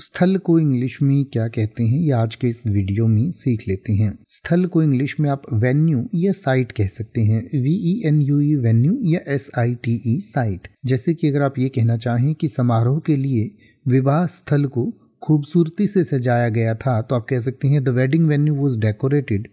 स्थल को इंग्लिश में क्या कहते हैं ये आज के इस वीडियो में सीख लेते हैं स्थल को इंग्लिश में आप वेन्यू या साइट कह सकते हैं V E N U E venue या S I T E site जैसे कि अगर आप ये कहना चाहें कि समारोह के लिए विवाह स्थल को खूबसूरती से सजाया गया था तो आप कह सकते हैं the wedding venue was decorated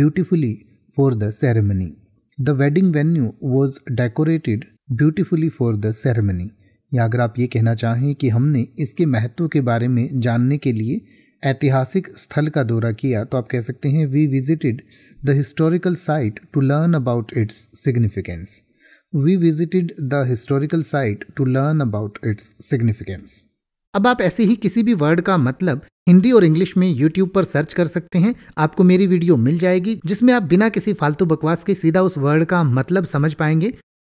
beautifully for the ceremony the wedding venue was decorated beautifully for the ceremony या अगर आप ये कहना चाहें कि हमने इसके महत्व के बारे में जानने के लिए ऐतिहासिक स्थल का दौरा किया तो आप कह सकते हैं we visited the historical site to learn about its significance we visited the historical site to learn about its significance अब आप ऐसे ही किसी भी वर्ड का मतलब हिंदी और इंग्लिश में यूट्यूब पर सर्च कर सकते हैं आपको मेरी वीडियो मिल जाएगी जिसमें आप बिना किसी फालतू बकवास के सीधा उस वर्ड का मतलब समझ पाएंगे